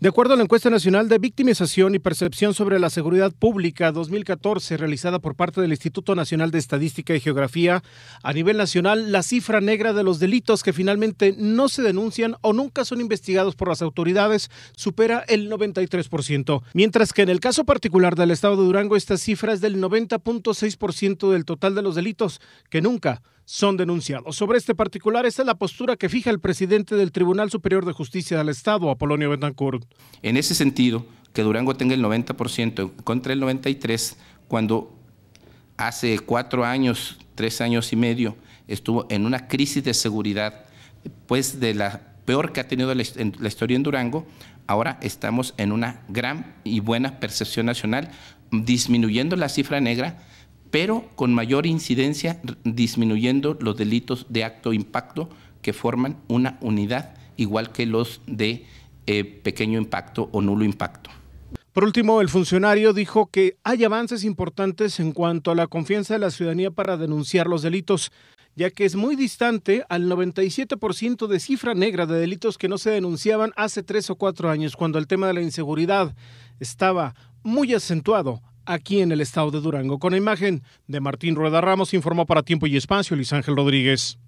De acuerdo a la encuesta nacional de victimización y percepción sobre la seguridad pública 2014 realizada por parte del Instituto Nacional de Estadística y Geografía, a nivel nacional la cifra negra de los delitos que finalmente no se denuncian o nunca son investigados por las autoridades supera el 93%, mientras que en el caso particular del estado de Durango esta cifra es del 90.6% del total de los delitos que nunca son denunciados. Sobre este particular, esta es la postura que fija el presidente del Tribunal Superior de Justicia del Estado, Apolonio Betancourt. En ese sentido, que Durango tenga el 90% contra el 93%, cuando hace cuatro años, tres años y medio, estuvo en una crisis de seguridad, pues de la peor que ha tenido la historia en Durango, ahora estamos en una gran y buena percepción nacional, disminuyendo la cifra negra, pero con mayor incidencia disminuyendo los delitos de acto impacto que forman una unidad igual que los de eh, pequeño impacto o nulo impacto. Por último, el funcionario dijo que hay avances importantes en cuanto a la confianza de la ciudadanía para denunciar los delitos, ya que es muy distante al 97% de cifra negra de delitos que no se denunciaban hace tres o cuatro años, cuando el tema de la inseguridad estaba muy acentuado aquí en el estado de Durango. Con la imagen de Martín Rueda Ramos informó para Tiempo y Espacio Luis Ángel Rodríguez.